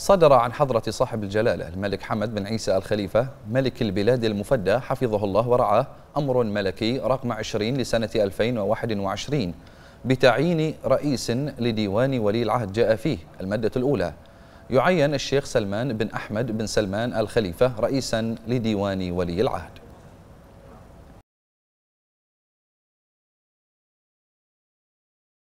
صدر عن حضرة صاحب الجلالة الملك حمد بن عيسى الخليفة ملك البلاد المفدى حفظه الله ورعاه أمر ملكي رقم 20 لسنة 2021 بتعيين رئيس لديوان ولي العهد جاء فيه المادة الأولى يعين الشيخ سلمان بن أحمد بن سلمان الخليفة رئيسا لديوان ولي العهد